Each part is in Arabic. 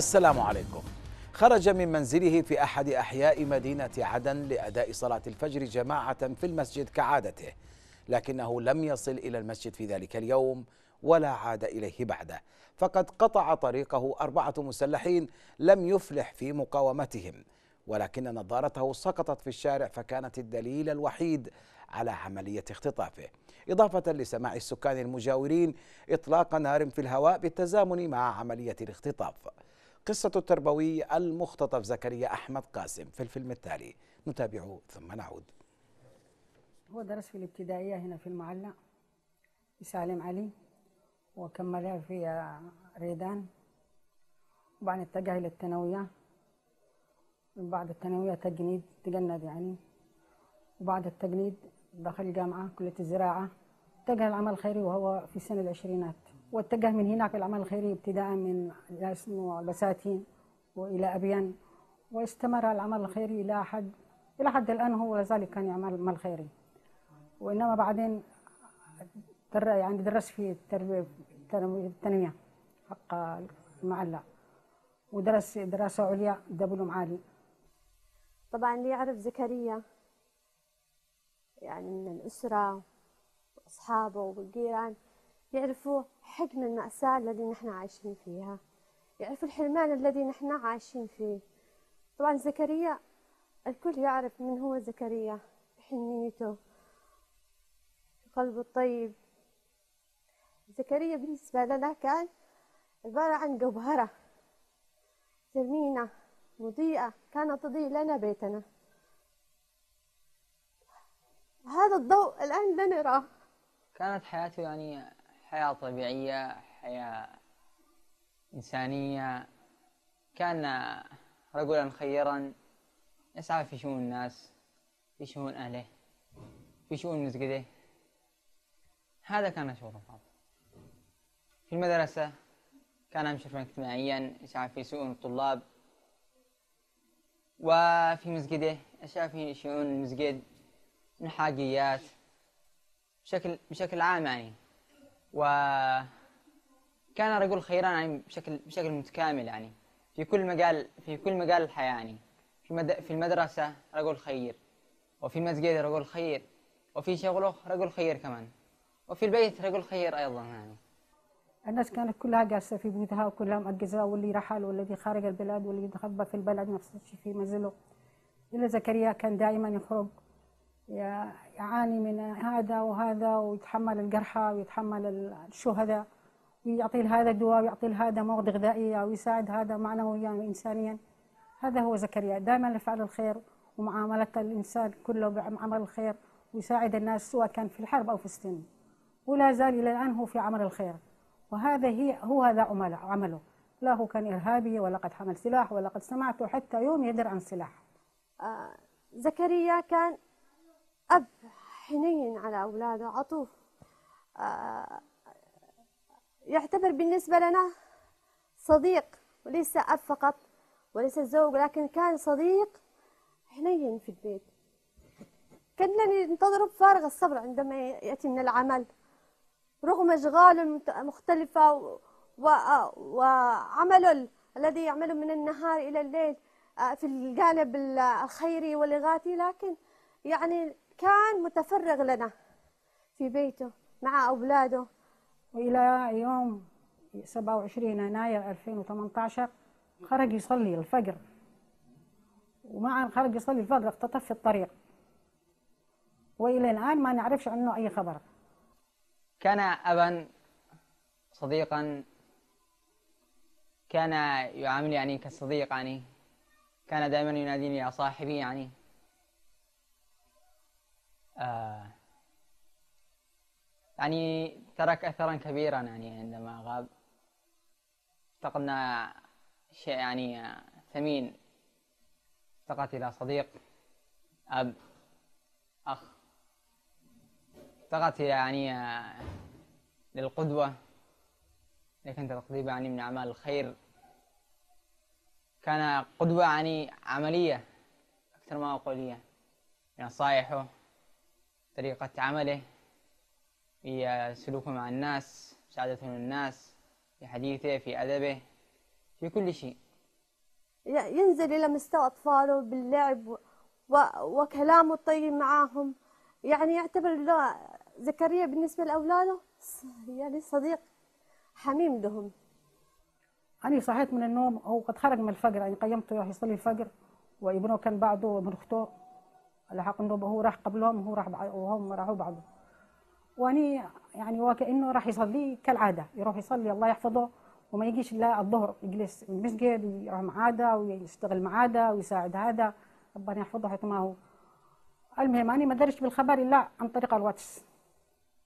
السلام عليكم خرج من منزله في أحد أحياء مدينة عدن لأداء صلاة الفجر جماعة في المسجد كعادته لكنه لم يصل إلى المسجد في ذلك اليوم ولا عاد إليه بعده فقد قطع طريقه أربعة مسلحين لم يفلح في مقاومتهم ولكن نظارته سقطت في الشارع فكانت الدليل الوحيد على عملية اختطافه إضافة لسماع السكان المجاورين إطلاق نار في الهواء بالتزامن مع عملية الاختطاف قصة التربوي المختطف زكريا أحمد قاسم في الفيلم التالي نتابعه ثم نعود هو درس في الابتدائية هنا في المعلة سالم علي وكملها في ريدان وبعدين اتجه إلى الثانوية من بعد الثانوية تجنيد تجند يعني وبعد التجنيد دخل الجامعة كلية الزراعة اتجه للعمل الخيري وهو في سن العشرينات واتجه من هناك العمل الخيري ابتداء من الاسم والبساتين والى ابين واستمر العمل الخيري الى حد الى حد الان هو ذلك كان يعمل يعني عمل خيري وانما بعدين يعني درس في التربيه التنميه حق المعلى ودرس دراسه عليا دبلوم عالي طبعا لي عرف زكريا يعني من الاسره واصحابه والجيران يعرفوا حجم المأساة الذي نحن عايشين فيها يعرفوا الحرمان الذي نحن عايشين فيه طبعا زكريا الكل يعرف من هو زكريا بحنيته قلبه الطيب زكريا بالنسبة لنا كان عبارة عن جوهرة ثمينة مضيئة كانت تضيء لنا بيتنا هذا الضوء الآن لا نراه كانت حياته يعني حياة طبيعية حياة إنسانية كان رجلا خيرا يسعى في شؤون الناس في شؤون أهله في شؤون مسجده هذا كان شغله فاضل في المدرسة كان مشرفا اجتماعيا يسعى في شؤون الطلاب وفي مسجده يسعى في شؤون المسجد من حاجيات بشكل بشكل عام يعني وكان رجل خيرا يعني بشكل بشكل متكامل يعني في كل مجال في كل مجال الحياة يعني في مد... في المدرسة رجل خير وفي المسجد رجل خير وفي شغله رجل خير كمان وفي البيت رجل خير أيضا يعني الناس كانت كلها جالسة في بيوتها وكلها مأجزة واللي رحل والذي خارج البلاد واللي تخبى في البلد نفس الشيء في منزله إلا زكريا كان دائما يخرج يعاني من هذا وهذا ويتحمل الجرحى ويتحمل الشهداء ويعطي لهذا دواء ويعطي لهذا مواد غذائيه ويساعد هذا معنويا وانسانيا هذا هو زكريا دائما يفعل الخير ومعامله الانسان كله بعمل الخير ويساعد الناس سواء كان في الحرب او في السن ولا زال الى الان هو في عمل الخير وهذا هي هو هذا عمله لا هو كان ارهابي ولا قد حمل سلاح ولا قد سمعته حتى يوم يدر عن سلاح آه زكريا كان أب حنين على أولاده عطوف آه، يعتبر بالنسبة لنا صديق وليس أب فقط وليس زوج لكن كان صديق حنين في البيت كنا ننتظره بفارغ الصبر عندما يأتي من العمل رغم أشغاله المختلفة وعمله الذي يعمله من النهار إلى الليل آه، في الجانب الخيري والإغاثي لكن يعني كان متفرغ لنا في بيته مع أولاده وإلى يوم 27 يناير 2018 خرج يصلي الفجر ومع أن خرج يصلي الفجر اختطف في الطريق وإلى الآن ما نعرفش عنه أي خبر كان أبا صديقا كان يعاملني يعني كصديق يعني كان دائما يناديني يا صاحبي يعني آه يعني ترك أثرا كبيرا يعني عندما غاب افتقدنا شيء يعني ثمين افتقدت إلى صديق أب أخ افتقدت يعني للقدوة لكن تقريبا يعني من أعمال الخير كان قدوة يعني عملية أكثر ما اقولية نصائحه يعني طريقة عمله في سلوكه مع الناس مساعدته للناس في حديثه في أدبه في كل شيء ينزل إلى مستوى أطفاله باللعب و... وكلامه الطيب معاهم يعني يعتبر زكريا بالنسبة لأولاده يعني صديق حميم لهم أنا صحيت من النوم هو قد خرج من الفجر يعني قيمته يصلي الفجر وابنه كان بعده وابن أخته لحق انه هو راح قبلهم وهو راح وهم راحوا بعضهم واني يعني وكانه راح يصلي كالعاده يروح يصلي الله يحفظه وما يجيش الا الظهر يجلس المسجد ويروح مع هذا ويشتغل مع هذا ويساعد هذا ربنا يحفظه حيث ما هو المهم انا ما درجت بالخبر الا عن طريق الواتس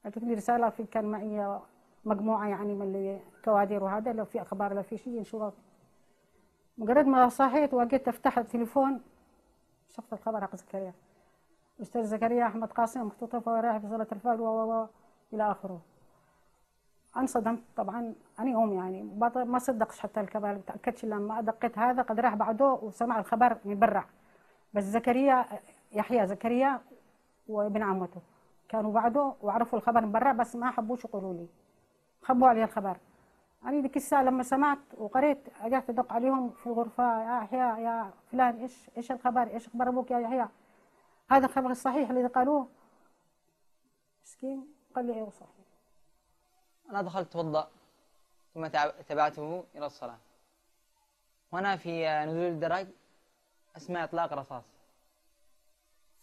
قالت لي رساله في كان معي مجموعه يعني من الكوادر وهذا لو في اخبار لو في شيء نشوفها مجرد ما صحيت وجيت افتح التليفون شفت الخبر حق زكريا أستاذ زكريا أحمد قاسم مختطف ورايح في صالة الفجر و إلى آخره انصدمت طبعا انا أم يعني ما صدقش حتى الكبار تاكدش لما دقيت هذا قد راح بعده وسمع الخبر من برا بس زكريا يحيى زكريا وابن عمته كانوا بعده وعرفوا الخبر من برا بس ما حبوش يقولوا لي خبوا علي الخبر انا ديك الساعه لما سمعت وقريت رجعت ادق عليهم في الغرفه يا يحيى يا فلان ايش ايش الخبر ايش أخبار ابوك يا يحيى هذا الخبر الصحيح الذي قالوه مسكين قال لي ايوه صحيح أنا دخلت توضأ ثم تبعته إلى الصلاة وأنا في نزول الدرج أسمع إطلاق رصاص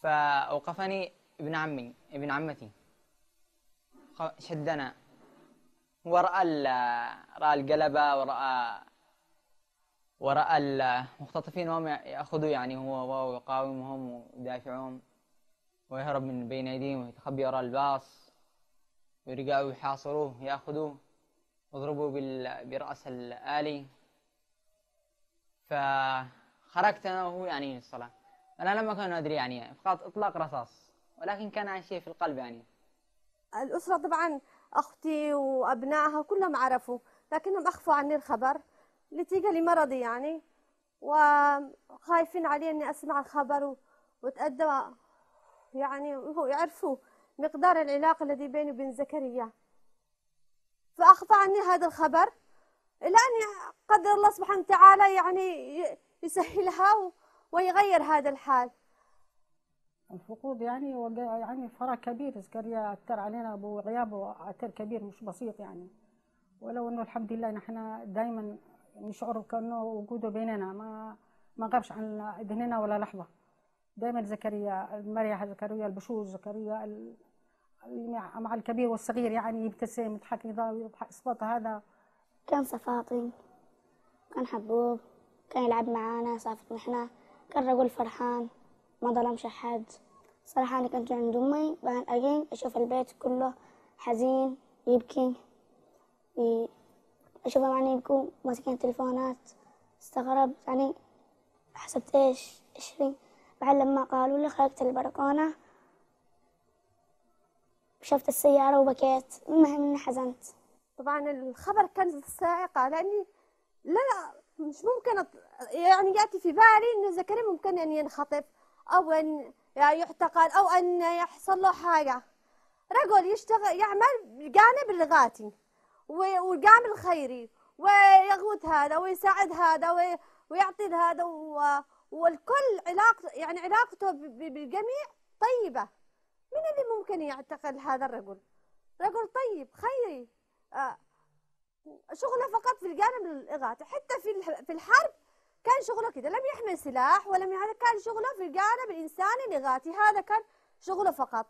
فأوقفني ابن عمي ابن عمتي شدنا ورأى رأى القلبة ورأى ورأى المختطفين وهم يأخذوا يعني هو ويقاومهم ويدافعهم ويهرب من بين أيديهم ويتخبي وراء الباص ويرجعوا يحاصروه يأخذوه ويضربوا برأس الآلي فخرجت أنا وهو يعني للصلاة أنا لما كان أدري يعني فقط إطلاق رصاص ولكن كان عن شيء في القلب يعني الأسرة طبعا أختي وأبنائها كلهم عرفوا لكنهم أخفوا عني الخبر نتيجة لمرضي يعني وخايفين علي إني أسمع الخبر وتقدم يعني هو يعرفوا مقدار العلاقة الذي بيني وبين زكريا فأخفى عني هذا الخبر إلا أن قدر الله سبحانه وتعالى يعني يسهلها ويغير هذا الحال الفقود يعني وقع يعني فرق كبير زكريا أثر علينا أبو غيابه أثر كبير مش بسيط يعني ولو أنه الحمد لله نحن دائما نشعر كأنه وجوده بيننا ما ما غابش عن ذهننا ولا لحظة دائما زكريا المريحه زكريا البشوش زكريا مع الكبير والصغير يعني يبتسم يضحك يضحك صوت هذا كان صفاطي كان حبوب كان يلعب معانا صافتنا نحنا كان رجل فرحان ما ظلمش حد صراحة أنا كنت عند أمي بعدين أجي أشوف البيت كله حزين يبكي أشوفهم يعني يكون ماسكين تلفونات استغربت يعني حسبت إيش إيش في بعد لما قالوا لي خرجت البركونة شفت السيارة وبكيت المهم إني حزنت طبعا الخبر كان صاعقة لأني لا لا مش ممكن يعني يأتي في بالي إنه زكريا ممكن أن ينخطب أو أن يعني يعتقل أو أن يحصل له حاجة رجل يشتغل يعمل بجانب لغاتي ويقام الخيري ويغوت هذا ويساعد هذا ويعطي هذا والكل علاقته يعني علاقته بالجميع طيبة من اللي ممكن يعتقد هذا الرجل رجل طيب خيري آه، شغله فقط في الجانب الإغاثي حتى في في الحرب كان شغله كده لم يحمل سلاح ولم هذا كان شغله في الجانب الإنساني الإغاثي هذا كان شغله فقط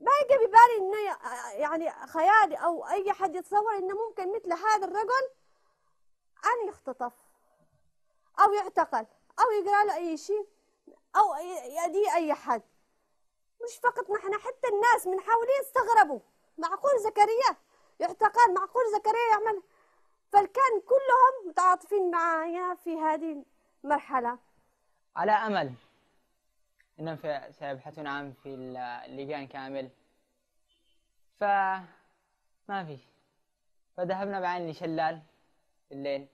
باقي ببالي انه يعني خيالي او اي حد يتصور انه ممكن مثل هذا الرجل ان يختطف او يعتقل او يقرا له اي شيء او يدي اي حد مش فقط نحن حتى الناس من حولي استغربوا معقول زكريا يعتقل معقول زكريا يعمل فالكان كلهم متعاطفين معايا في هذه المرحله على امل انهم سيبحثون عنه في اللجان كامل ف ما في فذهبنا بعدين لشلال بالليل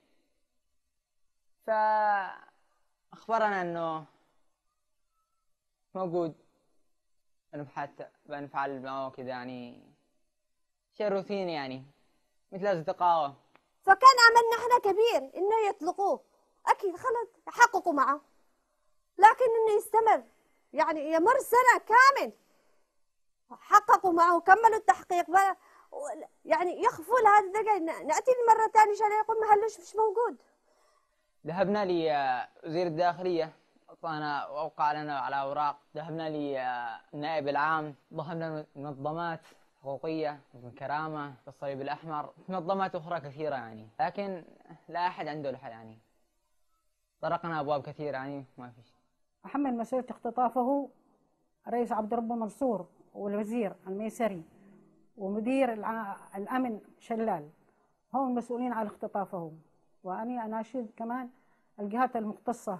فأخبرنا أنه موجود نبحث بنفعل معه كذا يعني شيء روتيني يعني مثل أصدقائه فكان عملنا احنا كبير انه يطلقوه اكيد خلص حققوا معه لكن انه يستمر يعني يمر سنة كامل حققوا معه كملوا التحقيق يعني يخفوا هذا الدقائق نأتي مرة ثانية عشان يقول مهلوش مش موجود ذهبنا لوزير الداخلية أعطانا وأوقع لنا على أوراق ذهبنا للنائب العام ذهبنا منظمات حقوقية من كرامة الصليب الأحمر منظمات أخرى كثيرة يعني لكن لا أحد عنده الحل يعني طرقنا أبواب كثيرة يعني ما في شيء وحمل مسؤولية اختطافه الرئيس عبد ربه منصور والوزير الميسري ومدير الأمن شلال هم المسؤولين على اختطافه وأني أناشد كمان الجهات المختصة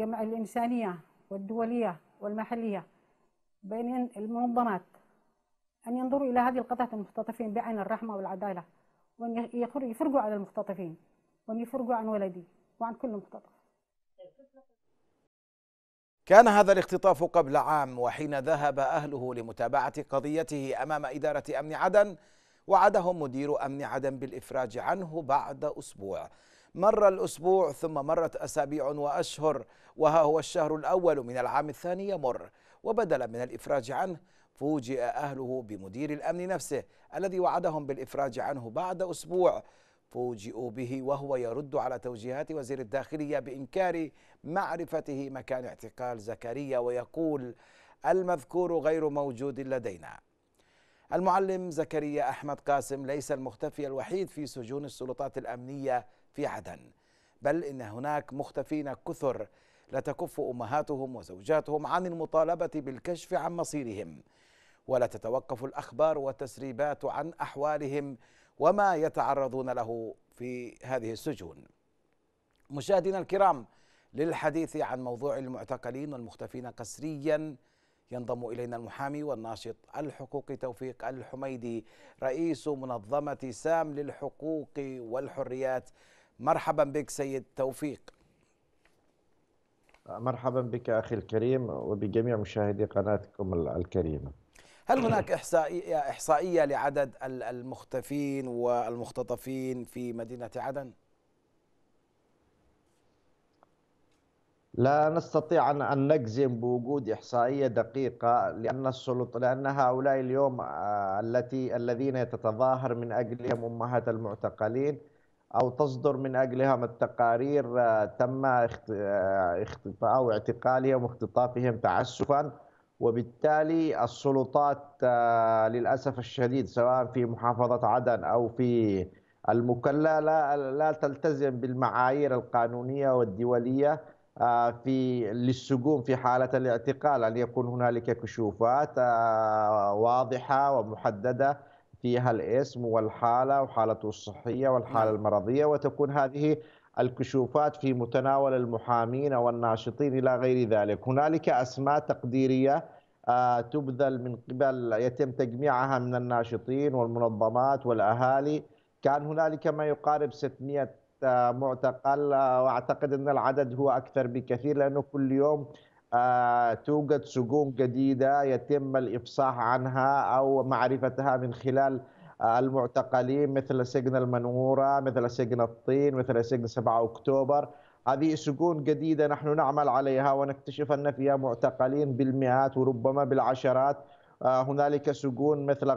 الإنسانية والدولية والمحلية بين المنظمات أن ينظروا إلى هذه القطعة المختطفين بعين الرحمة والعدالة وأن يفرقوا على المختطفين وأن يفرقوا عن ولدي وعن كل مختطف كان هذا الاختطاف قبل عام وحين ذهب أهله لمتابعة قضيته أمام إدارة أمن عدن وعدهم مدير أمن عدن بالإفراج عنه بعد أسبوع مر الأسبوع ثم مرت أسابيع وأشهر وها هو الشهر الأول من العام الثاني يمر وبدلا من الإفراج عنه فوجئ أهله بمدير الأمن نفسه الذي وعدهم بالإفراج عنه بعد أسبوع فوجئوا به وهو يرد على توجيهات وزير الداخلية بإنكار معرفته مكان اعتقال زكريا ويقول المذكور غير موجود لدينا المعلم زكريا أحمد قاسم ليس المختفي الوحيد في سجون السلطات الأمنية في عدن بل إن هناك مختفين كثر لا تكف أمهاتهم وزوجاتهم عن المطالبة بالكشف عن مصيرهم ولا تتوقف الأخبار والتسريبات عن أحوالهم وما يتعرضون له في هذه السجون مشاهدينا الكرام للحديث عن موضوع المعتقلين والمختفين قسريا ينضم إلينا المحامي والناشط الحقوقي توفيق الحميدي رئيس منظمة سام للحقوق والحريات مرحبا بك سيد توفيق مرحبا بك أخي الكريم وبجميع مشاهدي قناتكم الكريمة هل هناك إحصائية, إحصائية لعدد المختفين والمختطفين في مدينة عدن؟ لا نستطيع أن أن نجزم بوجود إحصائية دقيقة لأن السلطة لأن هؤلاء اليوم آه، التي الذين يتتظاهر من أجلهم أمهات المعتقلين أو تصدر من أجلهم التقارير آه، تم اختطاء آه، اعتقالهم واختطافهم تعسفا وبالتالي السلطات آه، للاسف الشديد سواء في محافظه عدن او في المكلا لا لا تلتزم بالمعايير القانونيه والدوليه آه، في للسجون في حاله الاعتقال ان يكون هنالك كشوفات آه، واضحه ومحدده فيها الاسم والحاله وحالته الصحيه والحاله نعم. المرضيه وتكون هذه الكشوفات في متناول المحامين والناشطين إلى غير ذلك هنالك أسماء تقديرية آه، تبذل من قبل يتم تجميعها من الناشطين والمنظمات والأهالي كان هنالك ما يقارب 600 آه، معتقل آه، وأعتقد أن العدد هو أكثر بكثير لأنه كل يوم توجد سجون جديدة يتم الإفصاح عنها أو معرفتها من خلال المعتقلين مثل سجن المنوره مثل سجن الطين مثل سجن 7 اكتوبر هذه سجون جديده نحن نعمل عليها ونكتشف ان فيها معتقلين بالمئات وربما بالعشرات آه، هنالك سجون مثل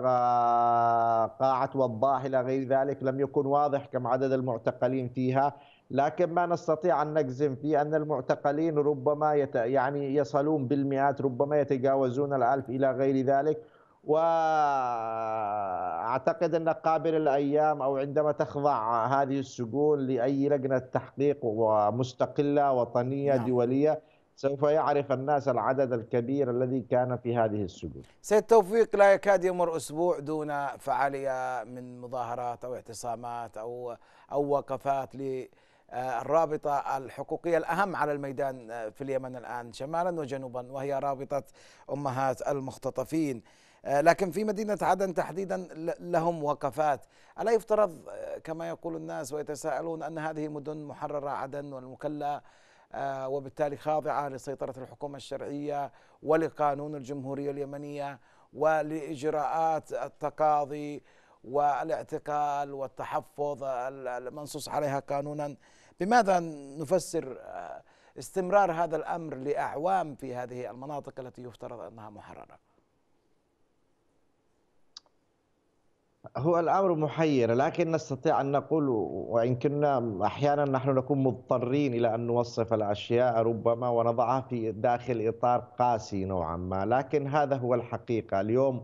قاعة وضاح إلى غير ذلك لم يكن واضح كم عدد المعتقلين فيها لكن ما نستطيع أن نجزم فيه أن المعتقلين ربما يت... يعني يصلون بالمئات ربما يتجاوزون الألف إلى غير ذلك واعتقد ان قابل الايام او عندما تخضع هذه السجون لاي لجنه تحقيق ومستقله وطنيه نعم. دوليه سوف يعرف الناس العدد الكبير الذي كان في هذه السجون. سيد توفيق لا يكاد يمر اسبوع دون فعاليه من مظاهرات او اعتصامات او او وقفات للرابطه الحقوقيه الاهم على الميدان في اليمن الان شمالا وجنوبا وهي رابطه امهات المختطفين. آه، لكن في مدينة عدن تحديدا لهم وقفات ألا يفترض آه، كما يقول الناس ويتساءلون أن هذه مدن محررة عدن والمكلا آه، وبالتالي خاضعة لسيطرة الحكومة الشرعية ولقانون الجمهورية اليمنية ولإجراءات التقاضي والاعتقال والتحفظ المنصوص عليها قانونا بماذا نفسر استمرار هذا الأمر لأعوام في هذه المناطق التي يفترض أنها محررة هو الأمر محير لكن نستطيع أن نقول وإن كنا أحيانا نحن نكون مضطرين إلى أن نوصف الأشياء ربما ونضعها في داخل إطار قاسي نوعا ما لكن هذا هو الحقيقة اليوم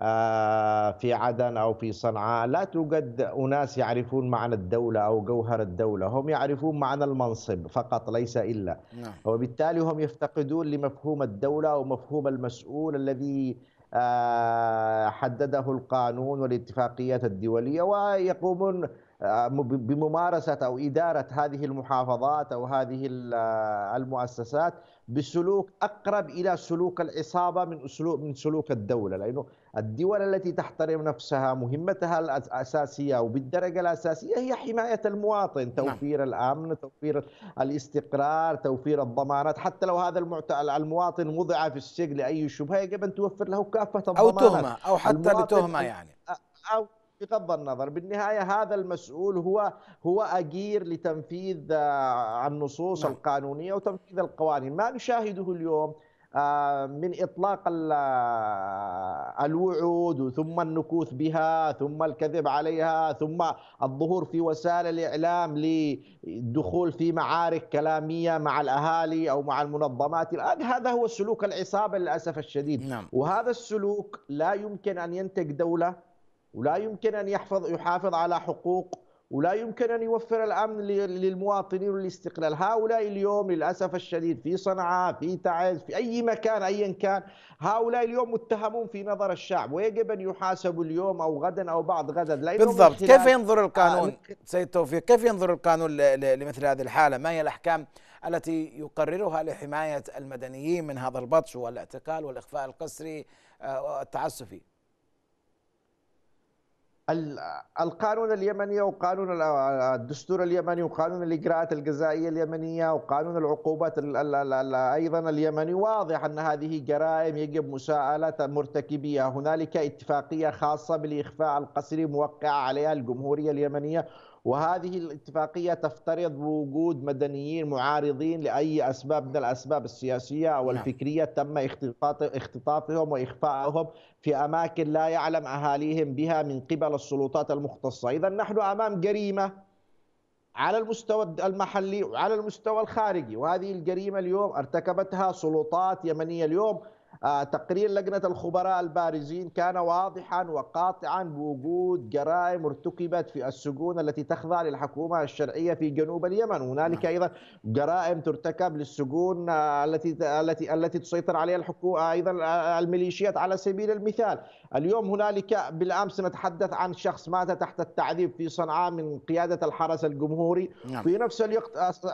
آه، في عدن أو في صنعاء لا توجد أناس يعرفون معنى الدولة أو جوهر الدولة هم يعرفون معنى المنصب فقط ليس إلا نعم. وبالتالي هم يفتقدون لمفهوم الدولة ومفهوم المسؤول الذي آه، حدده القانون والاتفاقيات الدولية ويقومون آه، بممارسه او اداره هذه المحافظات او هذه آه، المؤسسات بسلوك اقرب الى سلوك العصابه من اسلوب من سلوك الدوله لانه الدول التي تحترم نفسها مهمتها الاساسيه وبالدرجه الاساسيه هي حمايه المواطن، نعم. توفير الامن، توفير الاستقرار، توفير الضمانات، حتى لو هذا المعت... المواطن وضع في السجن لاي شبهه يجب ان توفر له كافه الضمانات او تهمه او حتى لتهمه يعني او بغض النظر بالنهاية هذا المسؤول هو هو أجير لتنفيذ آه، النصوص نعم. القانونية وتنفيذ القوانين ما نشاهده اليوم آه، من إطلاق آه، الوعود ثم النكوث بها ثم الكذب عليها ثم الظهور في وسائل الإعلام للدخول في معارك كلامية مع الأهالي أو مع المنظمات الآن هذا هو سلوك العصابة للأسف الشديد نعم. وهذا السلوك لا يمكن أن ينتج دولة ولا يمكن أن يحفظ يحافظ على حقوق ولا يمكن أن يوفر الأمن للمواطنين والاستقلال هؤلاء اليوم للأسف الشديد في صنعاء في تعز في أي مكان أيا كان هؤلاء اليوم متهمون في نظر الشعب ويجب أن يحاسبوا اليوم أو غدا أو بعد غدا بالضبط كيف ينظر آه، القانون آه سيد توفيق كيف ينظر القانون لمثل هذه الحالة ما هي الأحكام التي يقررها لحماية المدنيين من هذا البطش والاعتقال والإخفاء القسري آه، التعسفي القانون اليمني وقانون الدستور اليمني وقانون الاجراءات الجزائيه اليمنيه وقانون العقوبات ايضا اليمني واضح ان هذه جرائم يجب مساءله مرتكبيها، هنالك اتفاقيه خاصه بالاخفاء القسري موقعه عليها الجمهوريه اليمنيه وهذه الاتفاقية تفترض وجود مدنيين معارضين لأي أسباب من الأسباب السياسية أو نعم. الفكرية تم اختطافهم وإخفائهم في أماكن لا يعلم أهاليهم بها من قبل السلطات المختصة إذا نحن أمام جريمة على المستوى المحلي وعلى المستوى الخارجي وهذه الجريمة اليوم ارتكبتها سلطات يمنية اليوم آه، تقرير لجنة الخبراء البارزين كان واضحا وقاطعا بوجود جرائم ارتكبت في السجون التي تخضع للحكومة الشرعية في جنوب اليمن هنالك نعم. أيضا جرائم ترتكب للسجون آه، التي التي التي تسيطر عليها الحكومة آه، أيضا الميليشيات على سبيل المثال اليوم هنالك بالأمس نتحدث عن شخص مات تحت التعذيب في صنعاء من قيادة الحرس الجمهوري نعم. في نفس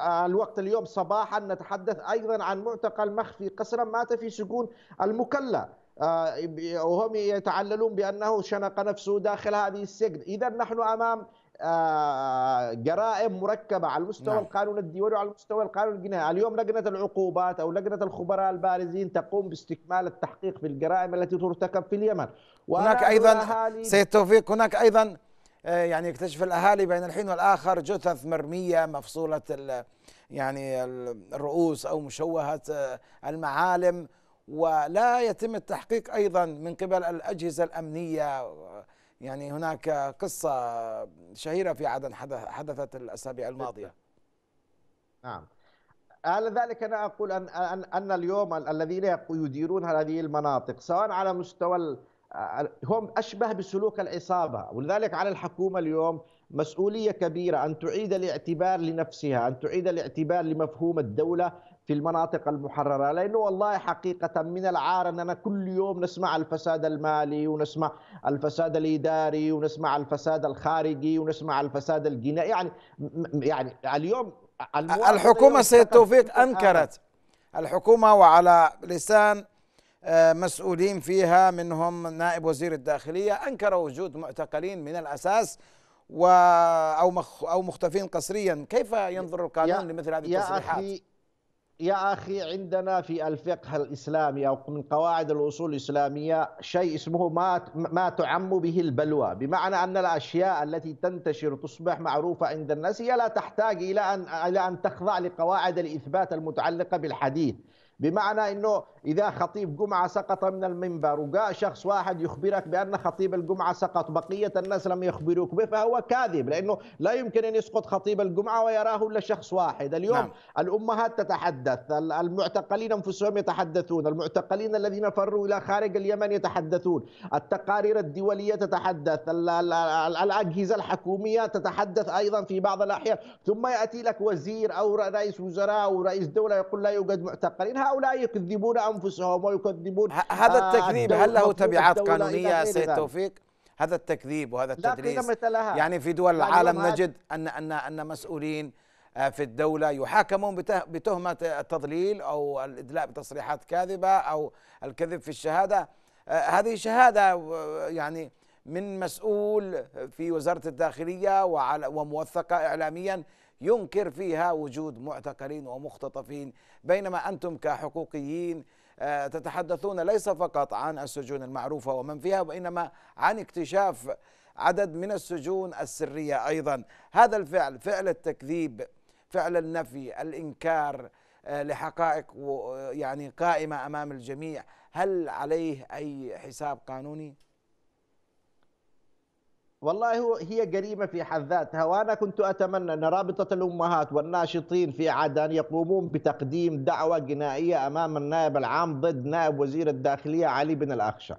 الوقت اليوم صباحا نتحدث أيضا عن معتقل مخفي قسرا مات في سجون المكلى آه، وهم يتعللون بأنه شنق نفسه داخل هذه السجن إذا نحن أمام آه، جرائم مركبة على المستوى نعم. القانون الدولي وعلى المستوى القانون الجنائي اليوم لجنة العقوبات أو لجنة الخبراء البارزين تقوم باستكمال التحقيق في الجرائم التي ترتكب في اليمن هناك أيضا سيد توفيق هناك أيضا آه، يعني يكتشف الأهالي بين الحين والآخر جثث مرمية مفصولة يعني الرؤوس أو مشوهة المعالم ولا يتم التحقيق ايضا من قبل الاجهزه الامنيه يعني هناك قصه شهيره في عدن حدثت الاسابيع الماضيه نعم على ذلك انا اقول ان ان, أن اليوم الذين يديرون هذه المناطق سواء على مستوى آه، هم اشبه بسلوك العصابه ولذلك على الحكومه اليوم مسؤوليه كبيره ان تعيد الاعتبار لنفسها ان تعيد الاعتبار لمفهوم الدوله في المناطق المحررة لأنه والله حقيقة من العار أننا كل يوم نسمع الفساد المالي ونسمع الفساد الإداري ونسمع الفساد الخارجي ونسمع الفساد الجنائي يعني يعني اليوم الحكومة سيد توفيق أنكرت الحكومة وعلى لسان آه، مسؤولين فيها منهم نائب وزير الداخلية أنكر وجود معتقلين من الأساس و أو أو مختفين قسريا كيف ينظر القانون لمثل هذه التصريحات؟ يا أخي يا أخي عندنا في الفقه الإسلامي أو من قواعد الأصول الإسلامية شيء اسمه ما ما تعم به البلوى بمعنى أن الأشياء التي تنتشر تصبح معروفة عند الناس هي لا تحتاج إلى أن إلى أن تخضع لقواعد الإثبات المتعلقة بالحديث بمعنى انه اذا خطيب جمعه سقط من المنبر وجاء شخص واحد يخبرك بان خطيب الجمعه سقط بقيه الناس لم يخبروك به فهو كاذب لانه لا يمكن ان يسقط خطيب الجمعه ويراه الا شخص واحد اليوم نعم. الامهات تتحدث المعتقلين انفسهم يتحدثون المعتقلين الذين فروا الى خارج اليمن يتحدثون التقارير الدوليه تتحدث الاجهزه الحكوميه تتحدث ايضا في بعض الاحيان ثم ياتي لك وزير او رئيس وزراء او رئيس دوله يقول لا يوجد معتقلين هؤلاء يكذبون أنفسهم ويكذبون هذا آه، التكذيب هل له تبعات قانونية سيد توفيق؟ هذا التكذيب وهذا التدليس يعني في دول يعني العالم نجد أن أن أن مسؤولين آه، في الدولة يحاكمون بتهمة التضليل أو الإدلاء بتصريحات كاذبة أو الكذب في الشهادة آه، هذه شهادة يعني من مسؤول في وزارة الداخلية وموثقة إعلاميا ينكر فيها وجود معتقلين ومختطفين بينما أنتم كحقوقيين آه، تتحدثون ليس فقط عن السجون المعروفة ومن فيها وإنما عن اكتشاف عدد من السجون السرية أيضا هذا الفعل فعل التكذيب فعل النفي الإنكار آه، لحقائق يعني قائمة أمام الجميع هل عليه أي حساب قانوني؟ والله هو هي جريمة في حد ذاتها وأنا كنت أتمنى أن رابطة الأمهات والناشطين في عدن يقومون بتقديم دعوة جنائية أمام النائب العام ضد نائب وزير الداخلية علي بن الأخشى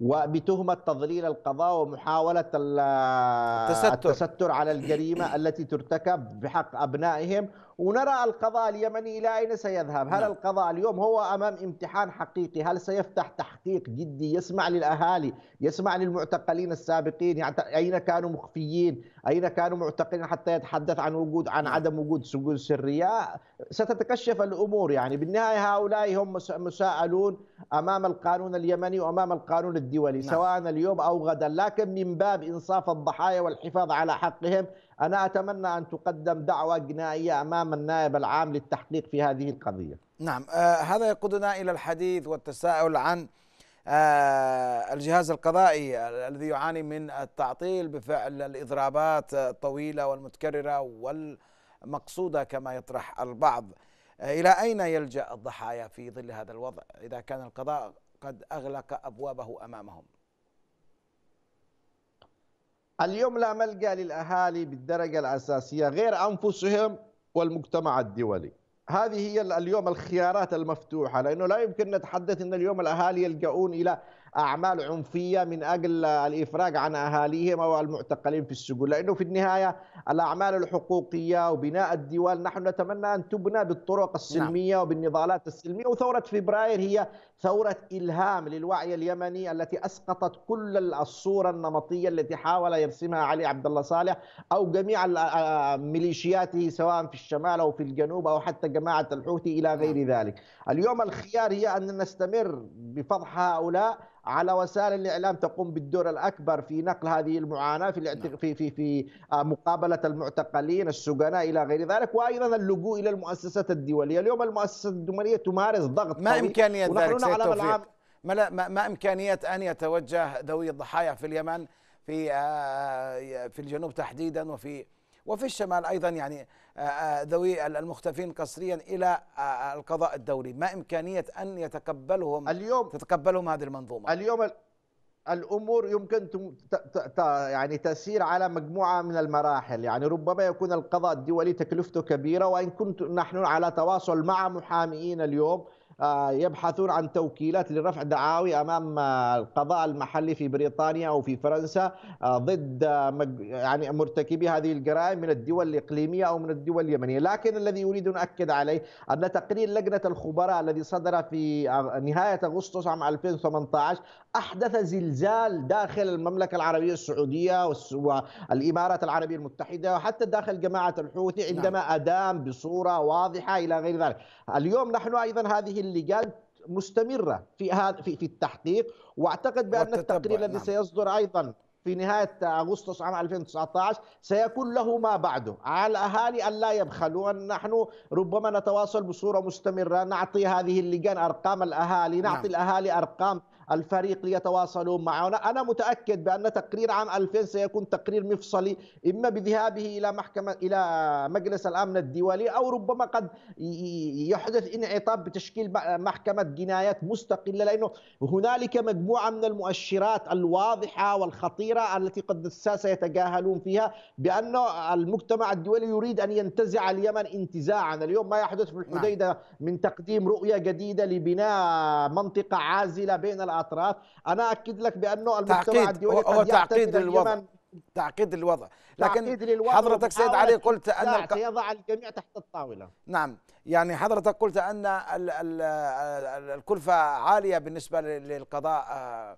وبتهمة تضليل القضاء ومحاولة التستر, التستر على الجريمة التي ترتكب بحق أبنائهم ونرى القضاء اليمني إلى أين سيذهب هل نعم. القضاء اليوم هو أمام امتحان حقيقي هل سيفتح تحقيق جدي يسمع للأهالي يسمع للمعتقلين السابقين يعني أين كانوا مخفيين أين كانوا معتقلين حتى يتحدث عن وجود عن نعم. عدم وجود سجون سرية ستتكشف الأمور يعني بالنهاية هؤلاء هم مساءلون أمام القانون اليمني وأمام القانون الدولي نعم. سواء اليوم أو غدا لكن من باب إنصاف الضحايا والحفاظ على حقهم أنا أتمنى أن تقدم دعوة جنائية أمام النائب العام للتحقيق في هذه القضية نعم آه هذا يقودنا إلى الحديث والتساؤل عن آه الجهاز القضائي الذي يعاني من التعطيل بفعل الإضرابات الطويلة والمتكررة والمقصودة كما يطرح البعض آه إلى أين يلجأ الضحايا في ظل هذا الوضع إذا كان القضاء قد أغلق أبوابه أمامهم اليوم لا ملجا للاهالي بالدرجه الاساسيه غير انفسهم والمجتمع الدولي هذه هي اليوم الخيارات المفتوحه لانه لا يمكن نتحدث ان اليوم الاهالي يلجؤون الى اعمال عنفيه من اجل الافراج عن اهاليهم او المعتقلين في السجون لانه في النهايه الاعمال الحقوقيه وبناء الديوان نحن نتمنى ان تبنى بالطرق السلميه نعم. وبالنضالات السلميه وثوره فبراير هي ثوره الهام للوعي اليمني التي اسقطت كل الصوره النمطيه التي حاول يرسمها علي عبد الله صالح او جميع ميليشياته سواء في الشمال او في الجنوب او حتى جماعه الحوثي الى غير نعم. ذلك اليوم الخيار هي ان نستمر بفضح هؤلاء على وسائل الاعلام تقوم بالدور الاكبر في نقل هذه المعاناه في نعم. في في, في آه، مقابله المعتقلين السجناء الى غير ذلك وايضا اللجوء الى المؤسسات الدوليه اليوم المؤسسات الدوليه تمارس ضغط ما امكانيه ذلك على لا ما, ما امكانيه ان يتوجه ذوي الضحايا في اليمن في آه، في الجنوب تحديدا وفي وفي الشمال ايضا يعني آه، آه، ذوي المختفين قسريا الى آه، القضاء الدولي ما امكانيه ان يتقبلهم اليوم تتقبلهم هذه المنظومه اليوم الامور يمكن يعني تسير على مجموعه من المراحل يعني ربما يكون القضاء الدولي تكلفته كبيره وان كنت نحن على تواصل مع محاميين اليوم آه، يبحثون عن توكيلات لرفع دعاوي امام آه، القضاء المحلي في بريطانيا او في فرنسا آه، ضد يعني مرتكبي هذه الجرائم من الدول الاقليميه او من الدول اليمنيه، لكن الذي اريد ان اكد عليه ان تقرير لجنه الخبراء الذي صدر في نهايه اغسطس عام 2018 احدث زلزال داخل المملكه العربيه السعوديه والامارات العربيه المتحده وحتى داخل جماعه الحوثي عندما نعم. ادام بصوره واضحه الى غير ذلك. اليوم نحن ايضا هذه اللجان مستمره في هذا في, في التحقيق واعتقد بان التقرير الذي نعم. سيصدر ايضا في نهايه اغسطس عام 2019 سيكون له ما بعده على الاهالي ان لا يبخلوا ان نحن ربما نتواصل بصوره مستمره نعطي هذه اللجان ارقام الاهالي نعم. نعطي الاهالي ارقام الفريق ليتواصلوا معنا أنا متأكد بأن تقرير عام 2000 سيكون تقرير مفصلي إما بذهابه إلى محكمة إلى مجلس الأمن الدولي أو ربما قد يحدث انعطاف بتشكيل محكمة جنايات مستقلة لأنه هنالك مجموعة من المؤشرات الواضحة والخطيرة التي قد سيتجاهلون فيها بأن المجتمع الدولي يريد أن ينتزع اليمن انتزاعا اليوم ما يحدث في الحديدة نعم. من تقديم رؤية جديدة لبناء منطقة عازلة بين الاطراف انا اكد لك بانه المجتمع الدولي هو تعقيد للوضع تعقيد للوضع لكن للوضع حضرتك سيد علي قلت ان سيضع الجميع تحت الطاوله نعم يعني حضرتك قلت ان ال ال الكلفه عاليه بالنسبه للقضاء آه،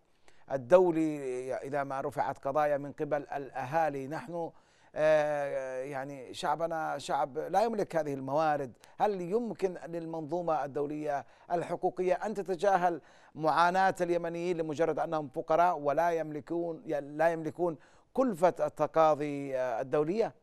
الدولي اذا ما رفعت قضايا من قبل الاهالي نحن آه، يعني شعبنا شعب لا يملك هذه الموارد هل يمكن للمنظومة الدولية الحقوقية أن تتجاهل معاناة اليمنيين لمجرد أنهم فقراء ولا يملكون لا يملكون كلفة التقاضي الدولية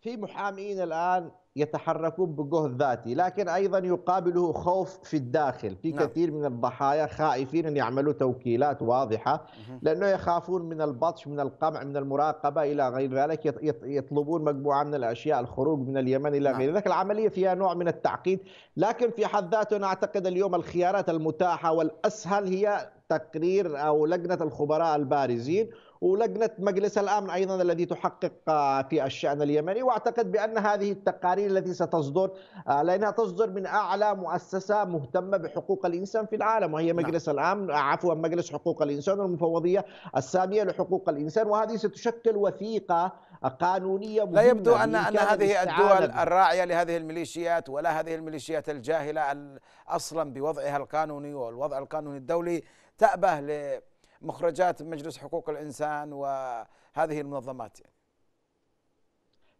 في محامين الآن يتحركون بجهد ذاتي لكن أيضا يقابله خوف في الداخل في نعم. كثير من الضحايا خائفين أن يعملوا توكيلات واضحة لأنه يخافون من البطش من القمع من المراقبة إلى غير ذلك يطلبون مجموعة من الأشياء الخروج من اليمن إلى نعم. غير ذلك العملية فيها نوع من التعقيد لكن في حد ذاته أنا أعتقد اليوم الخيارات المتاحة والأسهل هي تقرير أو لجنة الخبراء البارزين ولجنة مجلس الأمن أيضا الذي تحقق آه، في الشأن اليمني وأعتقد بأن هذه التقارير التي ستصدر آه، لأنها تصدر من أعلى مؤسسة مهتمة بحقوق الإنسان في العالم وهي نعم. مجلس الأمن آه، عفوا مجلس حقوق الإنسان والمفوضية السامية لحقوق الإنسان وهذه ستشكل وثيقة قانونيه مهمة لا يبدو ان ان هذه الدول الراعيه لهذه الميليشيات ولا هذه الميليشيات الجاهله اصلا بوضعها القانوني والوضع القانوني الدولي تأبه ل مخرجات مجلس حقوق الانسان وهذه المنظمات يعني.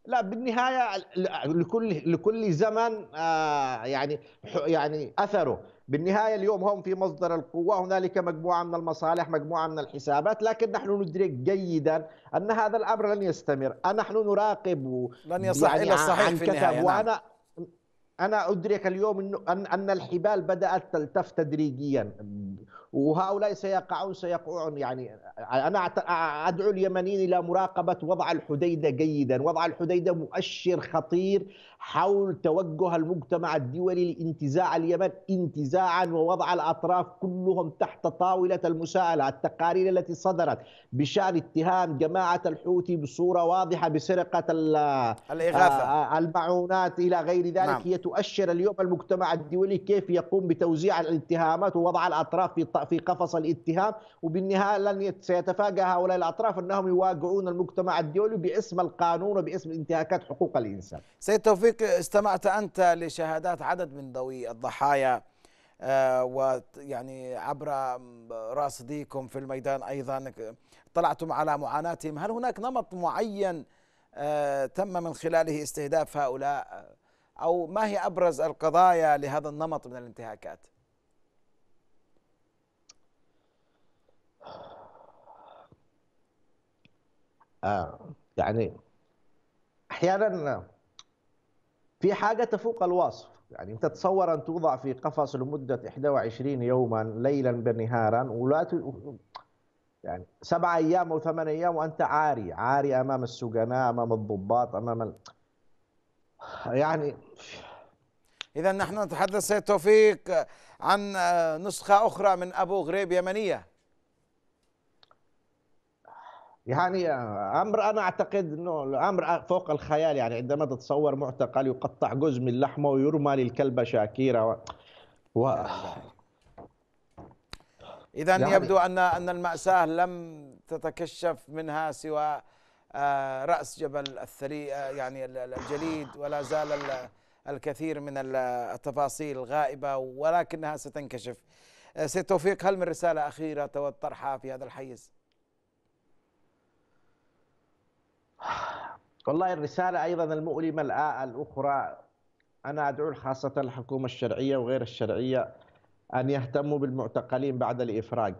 لا بالنهايه لكل لكل زمن آه، يعني يعني اثره بالنهايه اليوم هم في مصدر القوه هنالك مجموعه من المصالح مجموعه من الحسابات لكن نحن ندرك جيدا ان هذا الامر لن يستمر نحن نراقب لن يصح يعني الى الصحيح في النهايه وانا نعم. انا ادرك اليوم ان ان الحبال بدات تلتف تدريجيا وهؤلاء سيقعون سيقعون يعني انا ادعو اليمنيين الى مراقبه وضع الحديده جيدا، وضع الحديده مؤشر خطير حول توجه المجتمع الدولي لانتزاع اليمن انتزاعا ووضع الاطراف كلهم تحت طاوله المساءله، التقارير التي صدرت بشان اتهام جماعه الحوثي بصوره واضحه بسرقه الاغاثه آه، آه، المعونات الى غير ذلك نعم. هي تؤشر اليوم المجتمع الدولي كيف يقوم بتوزيع الاتهامات ووضع الاطراف في يخطأ في قفص الاتهام وبالنهاية لن سيتفاجأ هؤلاء الأطراف أنهم يواجهون المجتمع الدولي باسم القانون وباسم انتهاكات حقوق الإنسان سيد توفيق استمعت أنت لشهادات عدد من ذوي الضحايا آه، ويعني عبر راصديكم في الميدان ايضا اطلعتم على معاناتهم هل هناك نمط معين آه، تم من خلاله استهداف هؤلاء او ما هي ابرز القضايا لهذا النمط من الانتهاكات آه، يعني احيانا في حاجه تفوق الوصف يعني انت تصور ان توضع في قفص لمده 21 يوما ليلا بنهارا ولا ت... يعني سبع ايام او ثمان ايام وانت عاري عاري امام السجناء امام الضباط امام ال... يعني اذا نحن نتحدث سيد توفيق عن نسخه اخرى من ابو غريب يمنيه يعني امر انا اعتقد انه الامر فوق الخيال يعني عندما تتصور معتقل يقطع جزء من لحمه ويرمى للكلبه شاكيره و... و... اذا يعني يبدو ان ان الماساه لم تتكشف منها سوى آه، راس جبل الثري آه، يعني الجليد ولا زال الكثير من التفاصيل غائبه ولكنها ستنكشف آه، سيد توفيق هل من رساله اخيره تود طرحها في هذا الحيز؟ والله الرسالة أيضا المؤلمة الأخرى أنا أدعو خاصة الحكومة الشرعية وغير الشرعية أن يهتموا بالمعتقلين بعد الإفراج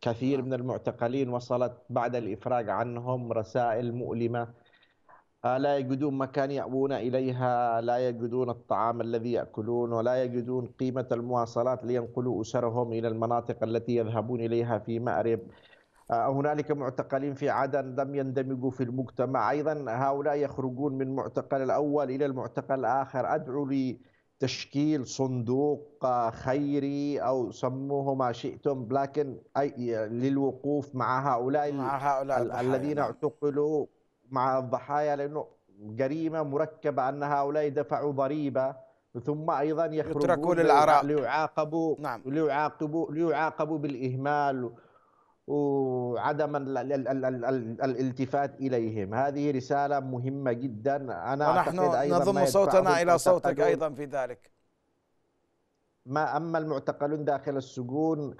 كثير من المعتقلين وصلت بعد الإفراج عنهم رسائل مؤلمة آه، لا يجدون مكان يأوون إليها لا يجدون الطعام الذي يأكلون ولا يجدون قيمة المواصلات لينقلوا أسرهم إلى المناطق التي يذهبون إليها في مأرب هنالك معتقلين في عدن لم يندمجوا في المجتمع أيضا هؤلاء يخرجون من المعتقل الأول إلى المعتقل الآخر أدعو لتشكيل صندوق خيري أو سموه ما شئتم لكن للوقوف مع هؤلاء, مع هؤلاء الذين نعم. اعتقلوا مع الضحايا لأنه جريمة مركبة أن هؤلاء دفعوا ضريبة ثم ايضا يخرجون للعراء ليعاقبوا نعم. ليعاقبوا ليعاقبوا بالاهمال وعدم الالتفات اليهم هذه رساله مهمه جدا انا ونحن أيضا نضم صوتنا الى صوتك ايضا في ذلك ما اما المعتقلون داخل السجون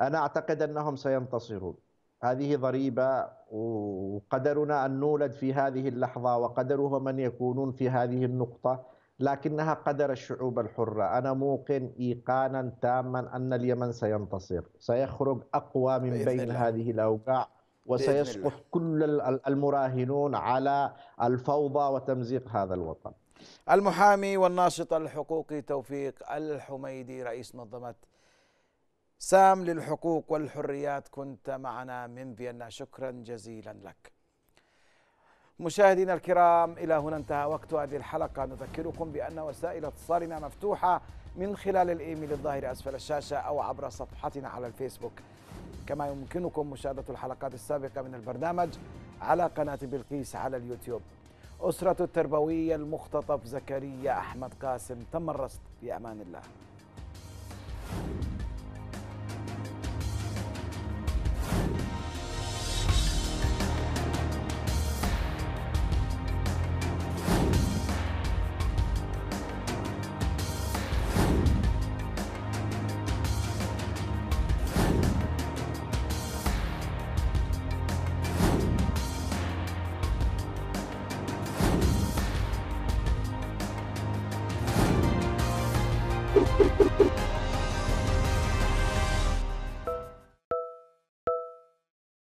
انا اعتقد انهم سينتصرون هذه ضريبه وقدرنا ان نولد في هذه اللحظه وقدرهم ان يكونون في هذه النقطه لكنها قدر الشعوب الحرة أنا موقن إيقانا تاما أن اليمن سينتصر سيخرج أقوى من بين الله. هذه الأوقاع وسيسقط كل المراهنون على الفوضى وتمزيق هذا الوطن المحامي والناشط الحقوقي توفيق الحميدي رئيس منظمة سام للحقوق والحريات كنت معنا من فيينا شكرا جزيلا لك مشاهدينا الكرام إلى هنا انتهى وقت هذه الحلقة نذكركم بأن وسائل اتصالنا مفتوحة من خلال الإيميل الظاهر أسفل الشاشة أو عبر صفحتنا على الفيسبوك كما يمكنكم مشاهدة الحلقات السابقة من البرنامج على قناة بلقيس على اليوتيوب أسرة التربوية المختطف زكريا أحمد قاسم تم الرصد بأمان الله